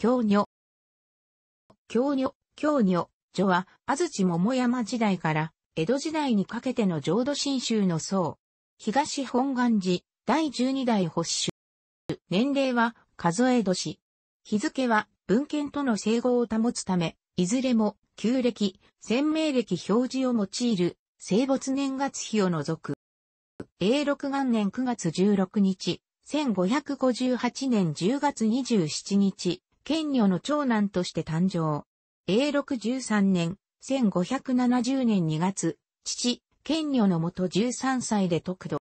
京女。京女、京女、女は、安土桃山時代から、江戸時代にかけての浄土真宗の僧。東本願寺、第十二代発守年齢は、数え年。日付は、文献との整合を保つため、いずれも、旧暦、鮮明暦表示を用いる、生没年月日を除く。永禄元年9月16日、1558年10月27日、賢女の長男として誕生。永禄13年、1570年2月、父、賢女のもと13歳で得度。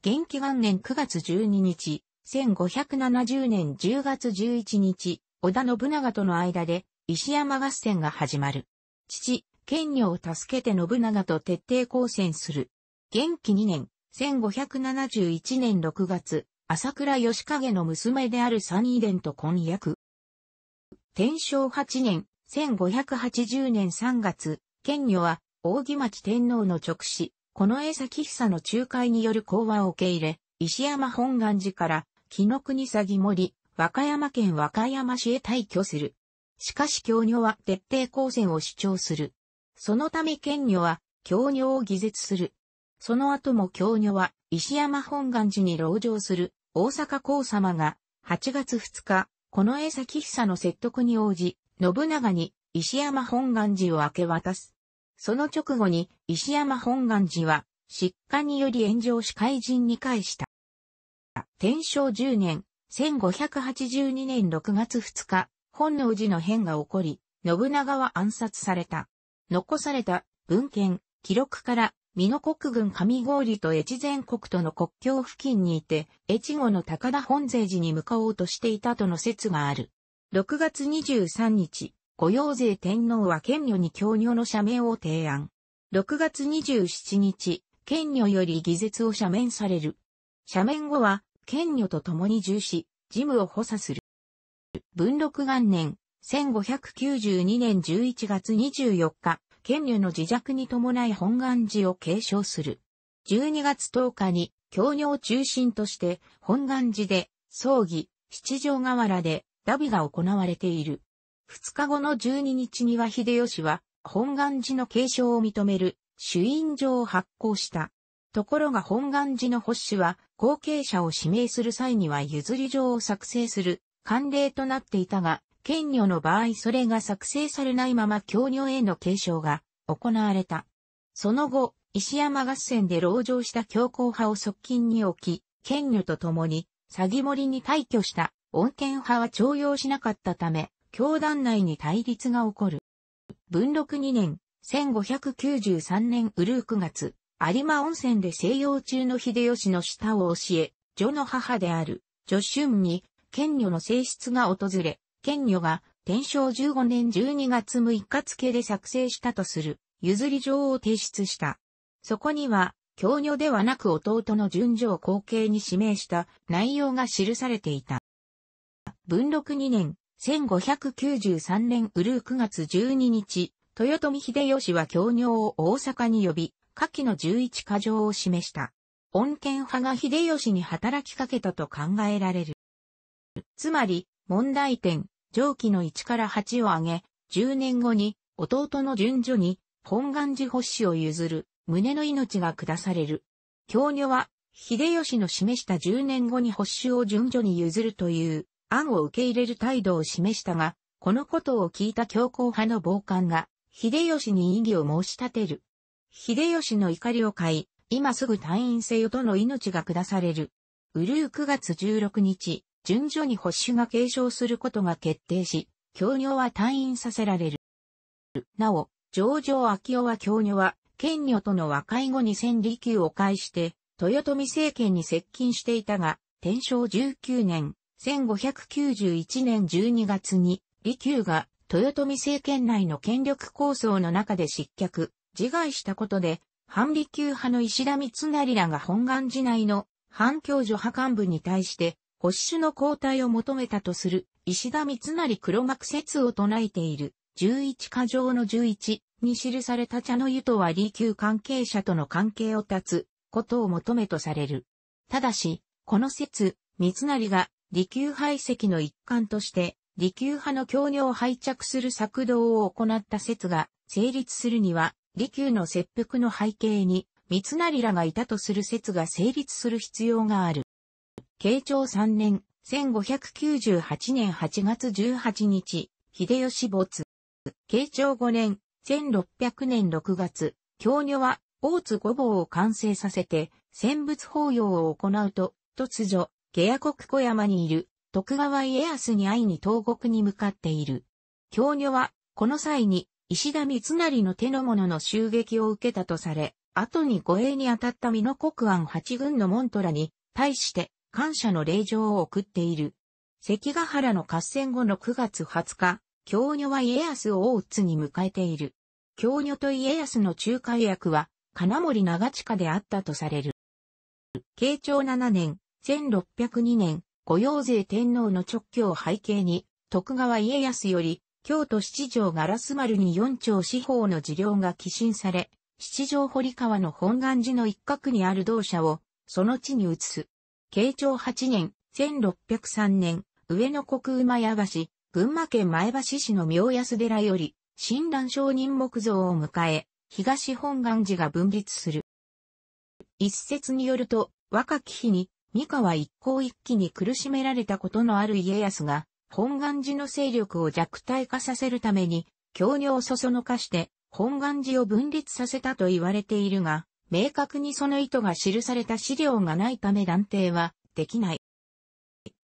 元気元年9月12日、1570年10月11日、織田信長との間で石山合戦が始まる。父、賢女を助けて信長と徹底抗戦する。元気2年、1571年6月、朝倉義景の娘である三遺伝と婚約。天正8年、1580年3月、県女は、扇町天皇の直使、この江崎久の仲介による講和を受け入れ、石山本願寺から、木の国詐欺森、和歌山県和歌山市へ退去する。しかし教女は徹底抗戦を主張する。そのため県女は、教女を偽絶する。その後も教女は、石山本願寺に籠城する。大阪公様が8月2日、この江崎久の説得に応じ、信長に石山本願寺を明け渡す。その直後に石山本願寺は失火により炎上し怪人に返した。天正10年、1582年6月2日、本能寺の変が起こり、信長は暗殺された。残された文献、記録から美濃国軍上郡と越前国との国境付近にいて、越後の高田本勢寺に向かおうとしていたとの説がある。6月23日、御用税天皇は県女に教女の社名を提案。6月27日、県女より議説を社名される。社名後は、県女と共に重視、事務を補佐する。文禄元年、1592年11月24日、権利の自弱に伴い本願寺を継承する。12月10日に、教女を中心として、本願寺で、葬儀、七条河原で、ダビが行われている。2日後の12日には秀吉は、本願寺の継承を認める、主印状を発行した。ところが本願寺の保守は、後継者を指名する際には譲り状を作成する、慣例となっていたが、権女の場合それが作成されないまま強女への継承が行われた。その後、石山合戦で籠城した強硬派を側近に置き、権女と共に、詐欺森に退去した、穏健派は徴用しなかったため、教団内に対立が起こる。文禄2年、1593年うるう9月、有馬温泉で西洋中の秀吉の下を教え、女の母である、女春に、権女の性質が訪れ、賢女が天正15年12月6日付で作成したとする譲り状を提出した。そこには、教女ではなく弟の順序を後継に指名した内容が記されていた。文禄2年、1593年ウルー9月12日、豊臣秀吉は教女を大阪に呼び、下記の11箇条を示した。恩賢派が秀吉に働きかけたと考えられる。つまり、問題点、上記の1から8を挙げ、10年後に弟の順序に本願寺保守を譲る、胸の命が下される。教女は、秀吉の示した10年後に発守を順序に譲るという案を受け入れる態度を示したが、このことを聞いた強硬派の暴漢が、秀吉に異議を申し立てる。秀吉の怒りを買い、今すぐ退院せよとの命が下される。うるう9月16日、順序に保守が継承することが決定し、教女は退院させられる。なお、上場秋夫は教女は、権女との和解後に千里宮を介して、豊臣政権に接近していたが、天正19年、1591年12月に、利休が豊臣政権内の権力構想の中で失脚、自害したことで、反利休派の石田三成らが本願寺内の反教助派幹部に対して、保守の交代を求めたとする、石田三成黒幕説を唱えている、十一箇条の十一に記された茶の湯とは利休関係者との関係を断つことを求めとされる。ただし、この説、三成が利休排斥の一環として、利休派の教業を拝着する作動を行った説が成立するには、利休の切腹の背景に、三成らがいたとする説が成立する必要がある。慶長3年、1598年8月18日、秀吉没。慶長5年、1600年6月、京女は、大津五坊を完成させて、戦物法要を行うと、突如、下屋国小山にいる、徳川家康に会いに東国に向かっている。京女は、この際に、石田三成の手の者の襲撃を受けたとされ、後に護衛に当たった美濃国安八軍の門トラに、対して、感謝の礼状を送っている。関ヶ原の合戦後の9月20日、京女は家康を大津に迎えている。京女と家康の仲介役は、金森長近であったとされる。慶長7年、1602年、御用税天皇の直居を背景に、徳川家康より、京都七条ガラス丸に四丁四方の事領が寄進され、七条堀川の本願寺の一角にある同社を、その地に移す。慶長8年、1603年、上野国馬屋橋、群馬県前橋市の明安寺より、新蘭商人木像を迎え、東本願寺が分立する。一説によると、若き日に、三河一向一揆に苦しめられたことのある家康が、本願寺の勢力を弱体化させるために、強尿をそそのかして、本願寺を分裂させたと言われているが、明確にその意図が記された資料がないため断定はできない。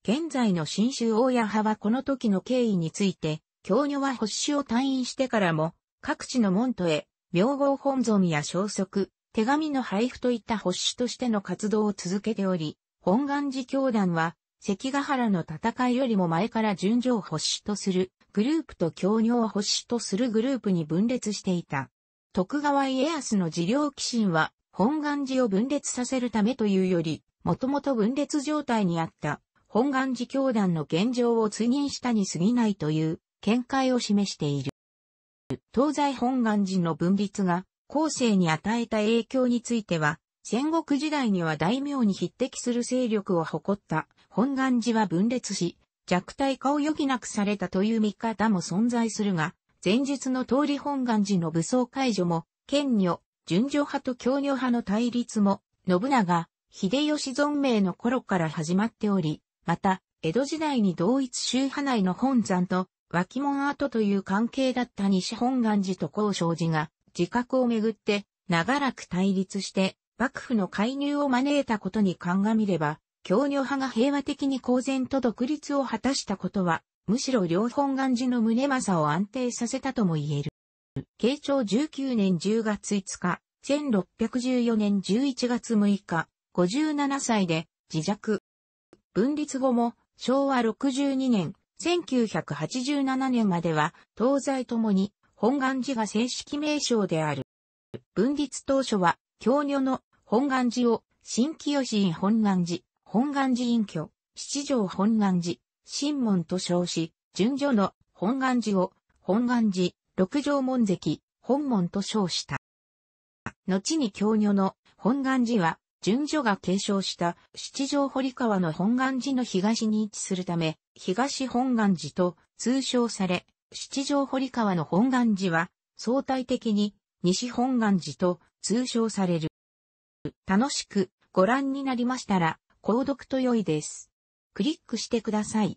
現在の新州大谷派はこの時の経緯について、教女は保守を退院してからも、各地の門徒へ、名号本尊や消息、手紙の配布といった保守としての活動を続けており、本願寺教団は、関ヶ原の戦いよりも前から順序を保守とするグループと教女を保守とするグループに分裂していた。徳川家康の治療寄進は、本願寺を分裂させるためというより、もともと分裂状態にあった本願寺教団の現状を追認したに過ぎないという見解を示している。東西本願寺の分立が後世に与えた影響については、戦国時代には大名に匹敵する勢力を誇った本願寺は分裂し、弱体化を余儀なくされたという見方も存在するが、前述の通り本願寺の武装解除も、権女、順序派と協女派の対立も、信長、秀吉存命の頃から始まっており、また、江戸時代に同一宗派内の本山と脇門跡という関係だった西本願寺と高生寺が、自覚をめぐって、長らく対立して、幕府の介入を招いたことに鑑みれば、協女派が平和的に公然と独立を果たしたことは、むしろ両本願寺の宗政を安定させたとも言える。慶長19年10月5日、1614年11月6日、57歳で自弱。分立後も昭和62年、1987年までは東西ともに本願寺が正式名称である。分立当初は、京女の本願寺を新清院本願寺、本願寺院居、七条本願寺、新門と称し、順序の本願寺を本願寺、六条門跡、本門と称した。後に京女の本願寺は、順序が継承した七条堀川の本願寺の東に位置するため、東本願寺と通称され、七条堀川の本願寺は、相対的に西本願寺と通称される。楽しくご覧になりましたら、購読と良いです。クリックしてください。